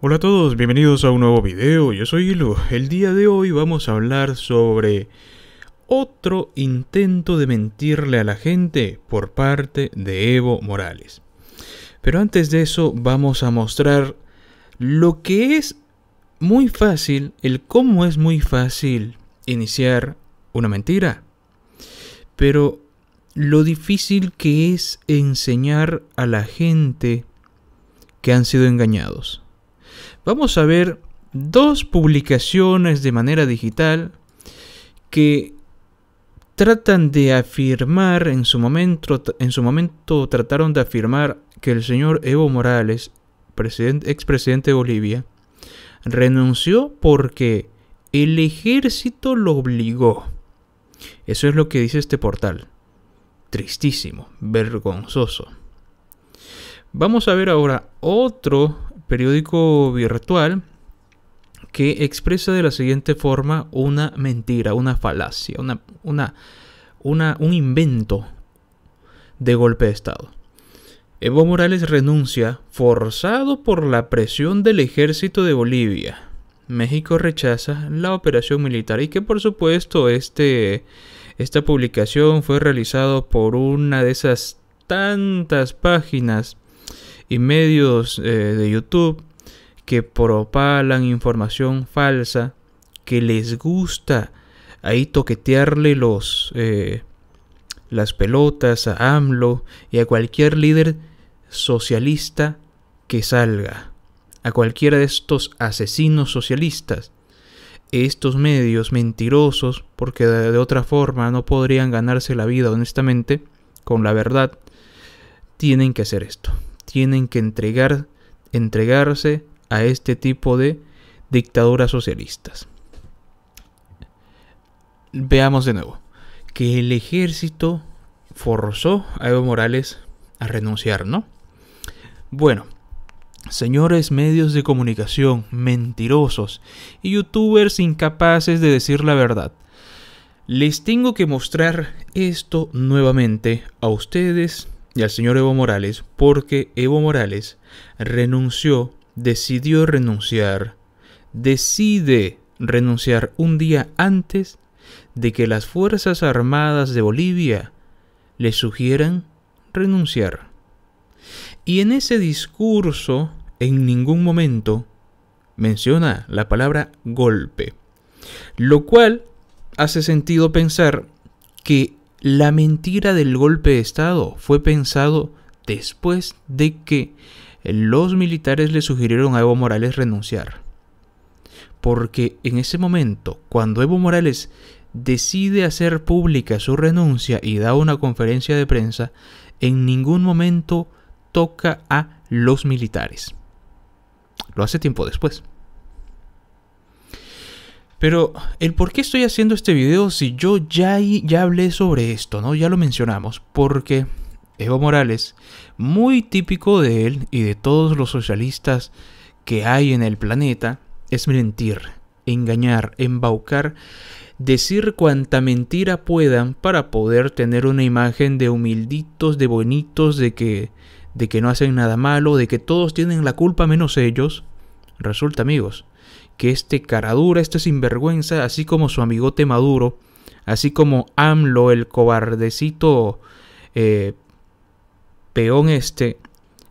Hola a todos, bienvenidos a un nuevo video, yo soy Hilo. El día de hoy vamos a hablar sobre otro intento de mentirle a la gente por parte de Evo Morales. Pero antes de eso vamos a mostrar lo que es muy fácil, el cómo es muy fácil iniciar una mentira. Pero lo difícil que es enseñar a la gente que han sido engañados. Vamos a ver dos publicaciones de manera digital que tratan de afirmar, en su momento, en su momento trataron de afirmar que el señor Evo Morales, expresidente de Bolivia, renunció porque el ejército lo obligó. Eso es lo que dice este portal. Tristísimo, vergonzoso. Vamos a ver ahora otro periódico virtual que expresa de la siguiente forma una mentira, una falacia, una, una, un invento de golpe de Estado. Evo Morales renuncia forzado por la presión del ejército de Bolivia. México rechaza la operación militar y que por supuesto este, esta publicación fue realizada por una de esas tantas páginas y medios eh, de YouTube que propalan información falsa, que les gusta ahí toquetearle los, eh, las pelotas a AMLO y a cualquier líder socialista que salga, a cualquiera de estos asesinos socialistas. Estos medios mentirosos, porque de otra forma no podrían ganarse la vida honestamente, con la verdad, tienen que hacer esto tienen que entregar, entregarse a este tipo de dictaduras socialistas. Veamos de nuevo que el ejército forzó a Evo Morales a renunciar, ¿no? Bueno, señores medios de comunicación mentirosos y youtubers incapaces de decir la verdad, les tengo que mostrar esto nuevamente a ustedes y al señor Evo Morales porque Evo Morales renunció, decidió renunciar, decide renunciar un día antes de que las Fuerzas Armadas de Bolivia le sugieran renunciar. Y en ese discurso, en ningún momento, menciona la palabra golpe, lo cual hace sentido pensar que la mentira del golpe de Estado fue pensado después de que los militares le sugirieron a Evo Morales renunciar. Porque en ese momento, cuando Evo Morales decide hacer pública su renuncia y da una conferencia de prensa, en ningún momento toca a los militares. Lo hace tiempo después. Pero el por qué estoy haciendo este video si yo ya, ya hablé sobre esto, ¿no? Ya lo mencionamos, porque Evo Morales, muy típico de él y de todos los socialistas que hay en el planeta, es mentir, engañar, embaucar, decir cuanta mentira puedan para poder tener una imagen de humilditos, de bonitos, de que de que no hacen nada malo, de que todos tienen la culpa menos ellos, Resulta, amigos, que este caradura, este sinvergüenza, así como su amigote Maduro, así como AMLO, el cobardecito eh, peón este,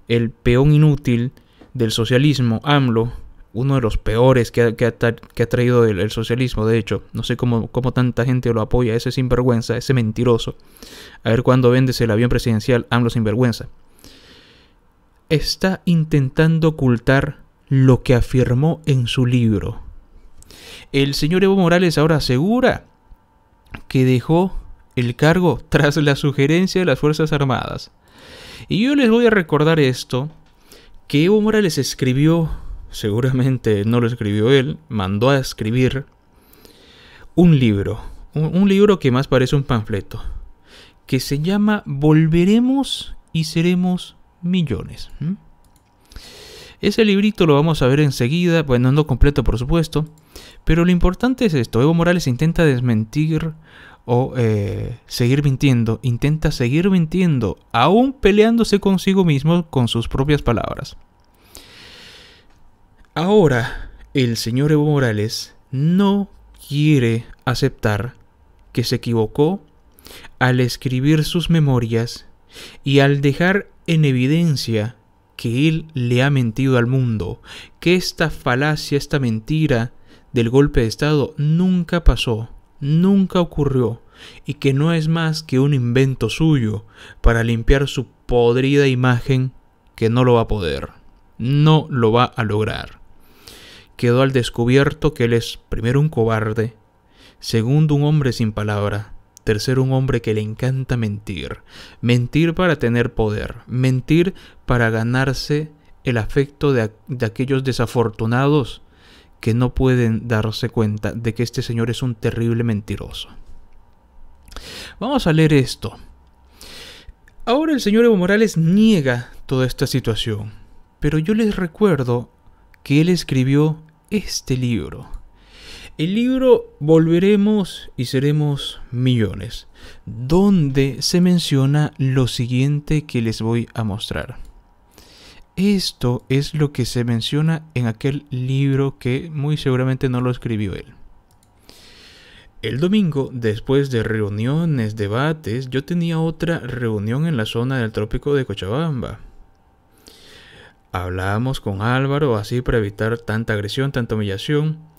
el peón inútil del socialismo, AMLO, uno de los peores que ha, traído el, socialismo, de hecho, no sé cómo, tanta gente lo apoya, ese sinvergüenza, ese mentiroso. A ver cuándo vendes el avión presidencial AMLO sinvergüenza. Está intentando ocultar lo que afirmó en su libro. El señor Evo Morales ahora asegura que dejó el cargo tras la sugerencia de las Fuerzas Armadas. Y yo les voy a recordar esto, que Evo Morales escribió, seguramente no lo escribió él, mandó a escribir un libro, un, libro que más parece un panfleto, que se llama Volveremos y seremos millones. Ese librito lo vamos a ver enseguida, bueno, no completo por supuesto, pero lo importante es esto, Evo Morales intenta desmentir o eh, seguir mintiendo, intenta seguir mintiendo, aún peleándose consigo mismo con sus propias palabras. Ahora, el señor Evo Morales no quiere aceptar que se equivocó al escribir sus memorias y al dejar en evidencia que él le ha mentido al mundo, que esta falacia, esta mentira del golpe de Estado nunca pasó, nunca ocurrió, y que no es más que un invento suyo para limpiar su podrida imagen que no lo va a poder, no lo va a lograr. Quedó al descubierto que él es primero un cobarde, segundo un hombre sin palabra, Tercero, un hombre que le encanta mentir. Mentir para tener poder. Mentir para ganarse el afecto de, de, aquellos desafortunados que no pueden darse cuenta de que este señor es un terrible mentiroso. Vamos a leer esto. Ahora el señor Evo Morales niega toda esta situación, pero yo les recuerdo que él escribió este libro el libro Volveremos y seremos millones, donde se menciona lo siguiente que les voy a mostrar. Esto es lo que se menciona en aquel libro que muy seguramente no lo escribió él. El domingo, después de reuniones, debates, yo tenía otra reunión en la zona del trópico de Cochabamba. Hablábamos con Álvaro así para evitar tanta agresión, tanta humillación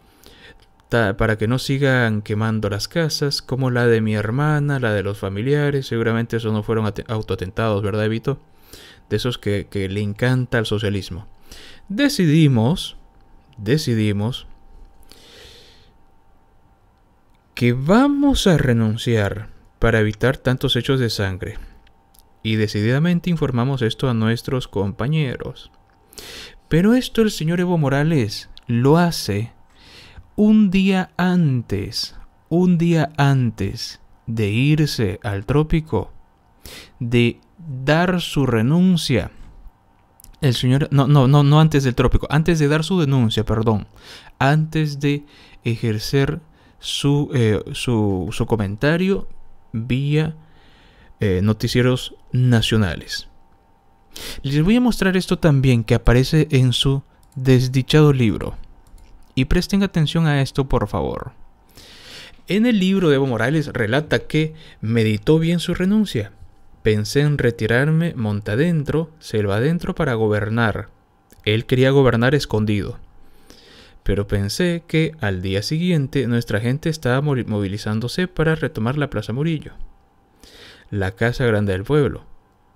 para que no sigan quemando las casas, como la de mi hermana, la de los familiares, seguramente esos no fueron autoatentados, ¿verdad, Evito? De esos que, que le encanta el socialismo. Decidimos, decidimos que vamos a renunciar para evitar tantos hechos de sangre. Y decididamente informamos esto a nuestros compañeros. Pero esto el señor Evo Morales lo hace un día antes, un día antes de irse al trópico, de dar su renuncia, el señor, no, no, no, no antes del trópico, antes de dar su denuncia, perdón, antes de ejercer su, eh, comentario vía eh, noticieros nacionales. Les voy a mostrar esto también que aparece en su desdichado libro. Y presten atención a esto, por favor. En el libro de Evo Morales relata que meditó bien su renuncia. Pensé en retirarme monta adentro, selva adentro para gobernar. Él quería gobernar escondido. Pero pensé que al día siguiente nuestra gente estaba movilizándose para retomar la Plaza Murillo, la Casa Grande del Pueblo.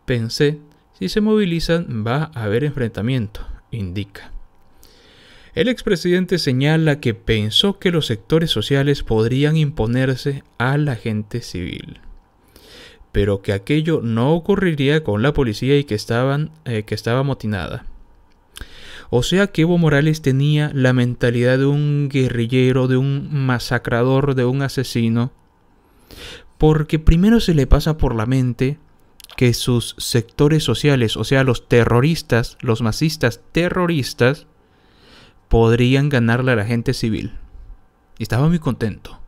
Pensé, si se movilizan va a haber enfrentamiento, indica. El expresidente señala que pensó que los sectores sociales podrían imponerse a la gente civil, pero que aquello no ocurriría con la policía y que, estaban, eh, que estaba amotinada. O sea que Evo Morales tenía la mentalidad de un guerrillero, de un masacrador, de un asesino, porque primero se le pasa por la mente que sus sectores sociales, o sea, los terroristas, los masistas terroristas, podrían ganarle a la gente civil. estaba muy contento.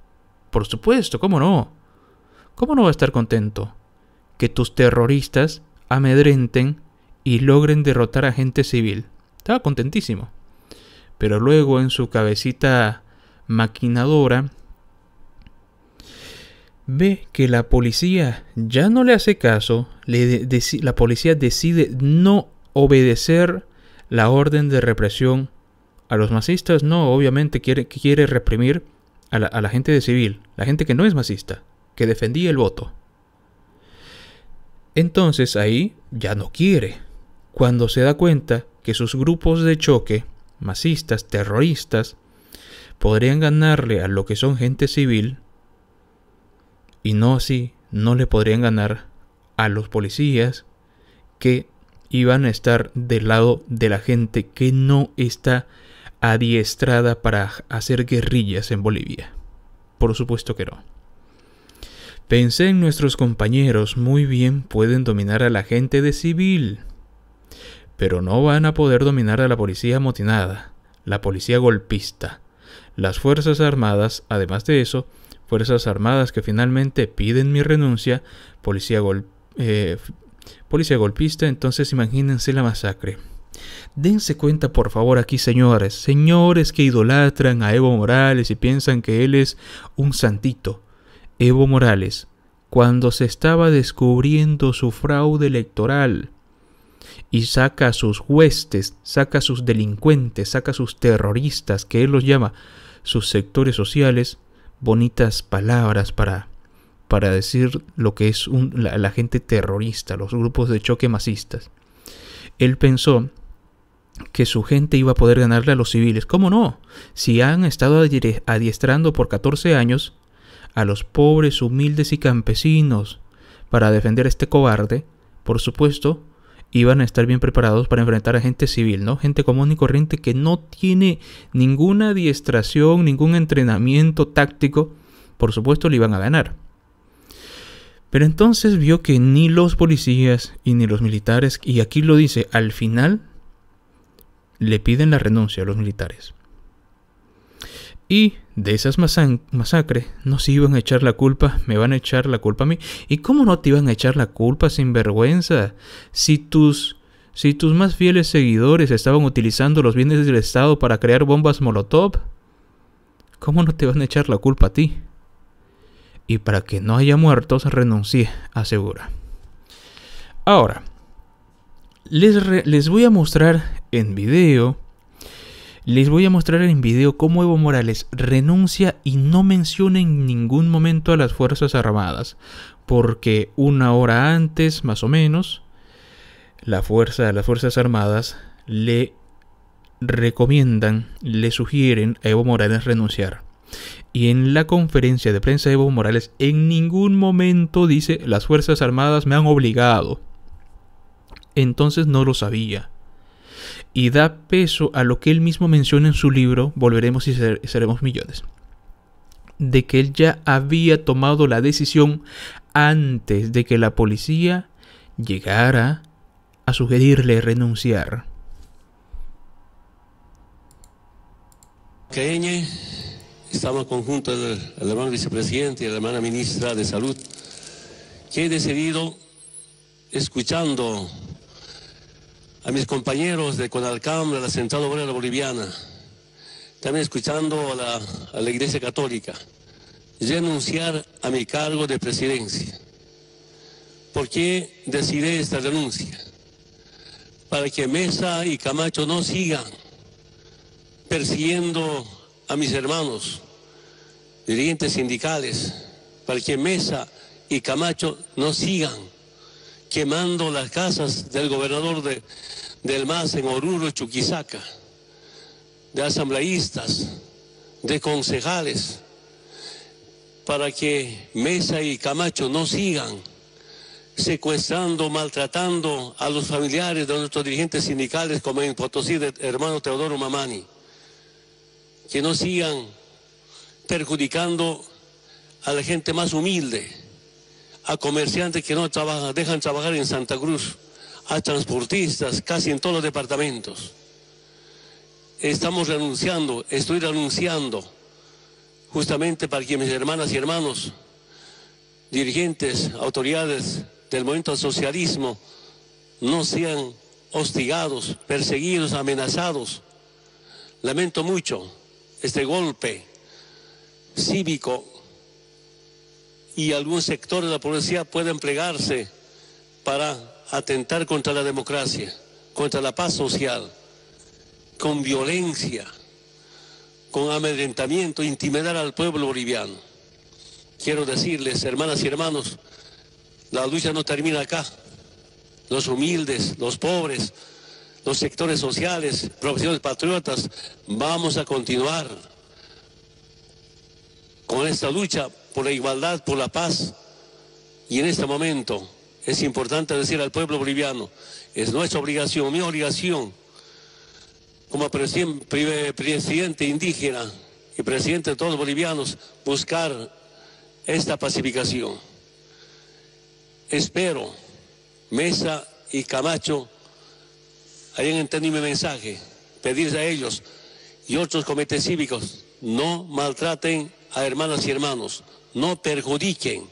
Por supuesto, ¿cómo no? ¿Cómo no va a estar contento? Que tus terroristas amedrenten y logren derrotar a gente civil. Estaba contentísimo. Pero luego en su cabecita maquinadora ve que la policía ya no le hace caso, la policía decide no obedecer la orden de represión a los masistas no, obviamente quiere, quiere reprimir a la, a la, gente de civil, la gente que no es masista, que defendía el voto. Entonces ahí ya no quiere. Cuando se da cuenta que sus grupos de choque, masistas, terroristas, podrían ganarle a lo que son gente civil, y no así, no le podrían ganar a los policías que iban a estar del lado de la gente que no está adiestrada para hacer guerrillas en Bolivia. Por supuesto que no. Pensé en nuestros compañeros, muy bien pueden dominar a la gente de civil, pero no van a poder dominar a la policía amotinada, la policía golpista. Las Fuerzas Armadas, además de eso, Fuerzas Armadas que finalmente piden mi renuncia, policía, eh, policía golpista, entonces imagínense la masacre. Dense cuenta, por favor, aquí, señores, señores que idolatran a Evo Morales y piensan que él es un santito. Evo Morales, cuando se estaba descubriendo su fraude electoral, y saca a sus huestes, saca a sus delincuentes, saca a sus terroristas, que él los llama sus sectores sociales, bonitas palabras para, para decir lo que es la, la gente terrorista, los grupos de choque masistas. Él pensó que su gente iba a poder ganarle a los civiles. ¿Cómo no? Si han estado adiestrando por 14 años a los pobres, humildes y campesinos para defender a este cobarde, por supuesto, iban a estar bien preparados para enfrentar a gente civil, ¿no? Gente común y corriente que no tiene ninguna adiestración, ningún entrenamiento táctico, por supuesto le iban a ganar. Pero entonces vio que ni los policías y ni los militares, y aquí lo dice, al final le piden la renuncia a los militares. Y de esas masacres, no se iban a echar la culpa, me van a echar la culpa a mí. ¿Y cómo no te iban a echar la culpa sin vergüenza? Si tus, si tus más fieles seguidores estaban utilizando los bienes del Estado para crear bombas Molotov, ¿cómo no te van a echar la culpa a ti? Y para que no haya muertos, Renuncie. asegura. Ahora, les, les voy a mostrar en video. Les voy a mostrar en video cómo Evo Morales renuncia y no menciona en ningún momento a las Fuerzas Armadas, porque una hora antes, más o menos, la fuerza, las Fuerzas Armadas le recomiendan, le sugieren a Evo Morales renunciar. Y en la conferencia de prensa de Evo Morales en ningún momento dice las Fuerzas Armadas me han obligado. Entonces no lo sabía y da peso a lo que él mismo menciona en su libro Volveremos y seremos millones, de que él ya había tomado la decisión antes de que la policía llegara a sugerirle renunciar. Queñe, estaba conjunto el, el hermano vicepresidente y la hermana ministra de Salud, que he decidido, escuchando a mis compañeros de Conalcam, de la Central Obrera Boliviana, también escuchando a la, Iglesia Católica, renunciar a mi cargo de presidencia. ¿Por qué decidí esta renuncia? Para que Mesa y Camacho no sigan persiguiendo a mis hermanos, dirigentes sindicales, para que Mesa y Camacho no sigan quemando las casas del gobernador de, del MAS en Oruro, Chuquisaca, de asambleístas, de concejales, para que Mesa y Camacho no sigan secuestrando, maltratando a los familiares de nuestros dirigentes sindicales, como en Potosí, de hermano Teodoro Mamani, que no sigan perjudicando a la gente más humilde a comerciantes que no trabajan, dejan trabajar en Santa Cruz, a transportistas, casi en todos los departamentos. Estamos renunciando, estoy renunciando, justamente para que mis hermanas y hermanos, dirigentes, autoridades del movimiento socialismo, no sean hostigados, perseguidos, amenazados. Lamento mucho este golpe cívico y algún sector de la policía puede emplearse para atentar contra la democracia, contra la paz social, con violencia, con amedrentamiento, intimidar al pueblo boliviano. Quiero decirles, hermanas y hermanos, la lucha no termina acá. Los humildes, los pobres, los sectores sociales, profesiones patriotas, vamos a continuar con esta lucha por la igualdad, por la paz. Y en este momento es importante decir al pueblo boliviano, es nuestra obligación, mi obligación, como presidente indígena y presidente de todos los bolivianos, buscar esta pacificación. Espero, Mesa y Camacho, hayan entendido mi mensaje, pedirles a ellos y otros comités cívicos, no maltraten a hermanas y hermanos, no perjudiquen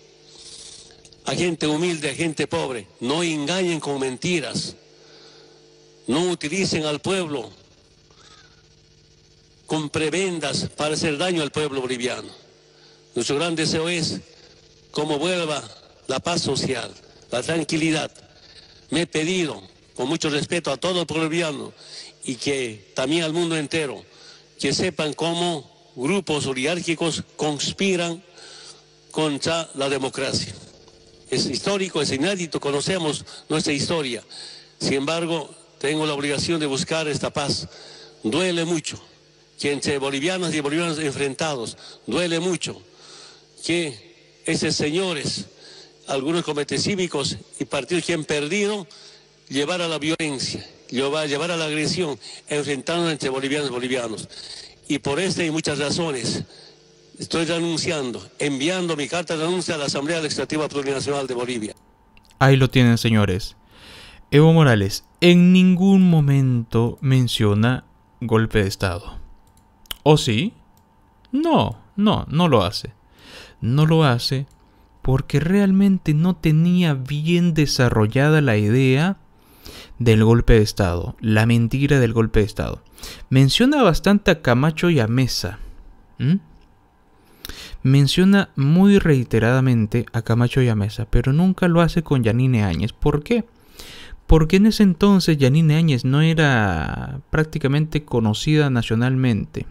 a gente humilde, a gente pobre, no engañen con mentiras, no utilicen al pueblo con prebendas para hacer daño al pueblo boliviano. Nuestro gran deseo es cómo vuelva la paz social, la tranquilidad. Me he pedido, con mucho respeto a todo el boliviano y que también al mundo entero, que sepan cómo grupos oligárquicos conspiran contra la democracia. Es histórico, es inédito, conocemos nuestra historia. Sin embargo, tengo la obligación de buscar esta paz. Duele mucho que entre bolivianos y bolivianos enfrentados, duele mucho que esos señores, algunos comités cívicos y partidos que han perdido, llevar a la violencia, llevar a la agresión, enfrentando entre bolivianos y bolivianos. Y por esta y muchas razones, Estoy anunciando, enviando mi carta de anuncio a la Asamblea Legislativa Plurinacional de Bolivia. Ahí lo tienen, señores. Evo Morales en ningún momento menciona golpe de Estado. ¿O sí? No, no, no lo hace. No lo hace porque realmente no tenía bien desarrollada la idea del golpe de Estado, la mentira del golpe de Estado. Menciona bastante a Camacho y a Mesa menciona muy reiteradamente a Camacho y a Mesa, pero nunca lo hace con Yanine Áñez. ¿Por qué? Porque en ese entonces Yanine Áñez no era prácticamente conocida nacionalmente.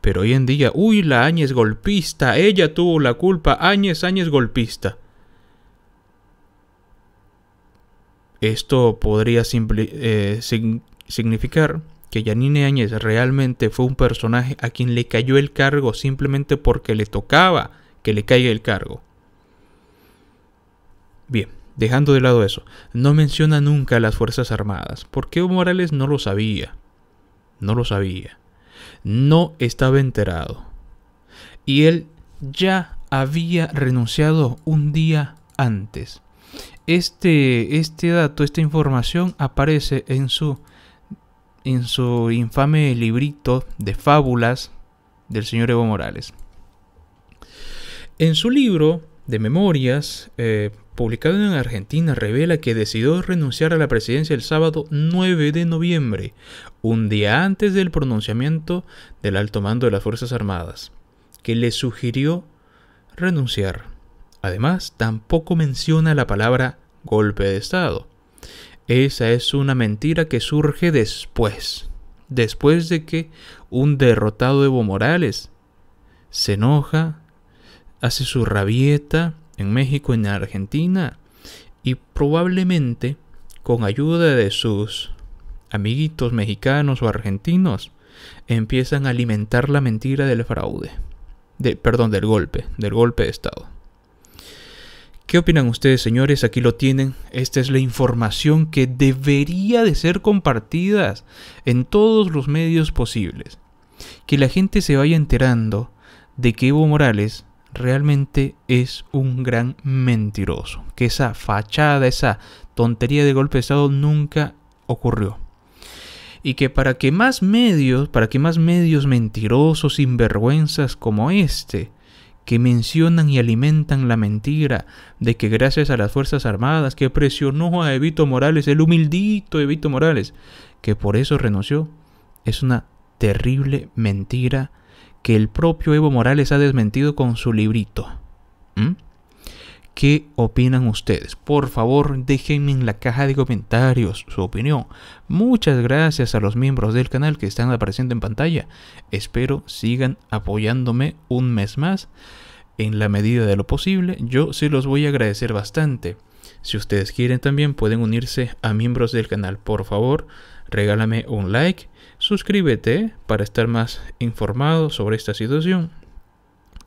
Pero hoy en día, uy, la Áñez golpista, ella tuvo la culpa, Áñez, Áñez golpista. Esto podría eh, significar que Yanine Áñez realmente fue un personaje a quien le cayó el cargo simplemente porque le tocaba que le caiga el cargo. Bien, dejando de lado eso, no menciona nunca a las Fuerzas Armadas, porque Evo Morales no lo sabía. No lo sabía. No estaba enterado. Y él ya había renunciado un día antes. Este, este dato, esta información aparece en su en su infame librito de fábulas del señor Evo Morales. En su libro de memorias, eh, publicado en Argentina, revela que decidió renunciar a la presidencia el sábado 9 de noviembre, un día antes del pronunciamiento del alto mando de las Fuerzas Armadas, que le sugirió renunciar. Además, tampoco menciona la palabra golpe de Estado. Esa es una mentira que surge después, después de que un derrotado Evo Morales se enoja, hace su rabieta en México, en Argentina, y probablemente con ayuda de sus amiguitos mexicanos o argentinos, empiezan a alimentar la mentira del fraude, de, perdón, del golpe, del golpe de Estado. ¿Qué opinan ustedes, señores? Aquí lo tienen. Esta es la información que debería de ser compartida en todos los medios posibles. Que la gente se vaya enterando de que Evo Morales realmente es un gran mentiroso. Que esa fachada, esa tontería de golpe de Estado nunca ocurrió. Y que para que más medios, para que más medios mentirosos, sinvergüenzas como este, que mencionan y alimentan la mentira de que gracias a las Fuerzas Armadas que presionó a Evito Morales, el humildito Evito Morales, que por eso renunció, es una terrible mentira que el propio Evo Morales ha desmentido con su librito. ¿Mm? ¿Qué opinan ustedes? Por favor, déjenme en la caja de comentarios su opinión. Muchas gracias a los miembros del canal que están apareciendo en pantalla. Espero sigan apoyándome un mes más. En la medida de lo posible, yo se los voy a agradecer bastante. Si ustedes quieren también pueden unirse a miembros del canal. Por favor, regálame un like, suscríbete para estar más informado sobre esta situación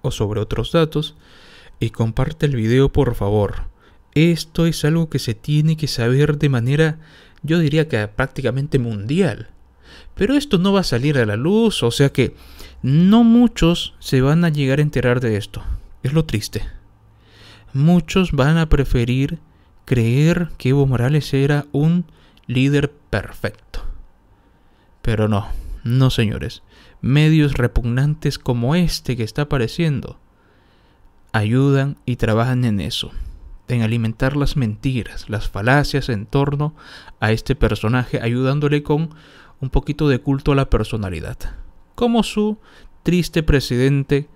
o sobre otros datos y comparte el video por favor. Esto es algo que se tiene que saber de manera, yo diría que prácticamente mundial. Pero esto no va a salir a la luz, o sea que no muchos se van a llegar a enterar de esto. Es lo triste. Muchos van a preferir creer que Evo Morales era un líder perfecto. Pero no, no señores. Medios repugnantes como este que está apareciendo ayudan y trabajan en eso, en alimentar las mentiras, las falacias en torno a este personaje, ayudándole con un poquito de culto a la personalidad, como su triste presidente,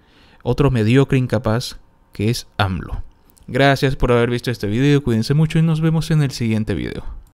otro mediocre incapaz, que es AMLO. Gracias por haber visto este video, cuídense mucho y nos vemos en el siguiente video.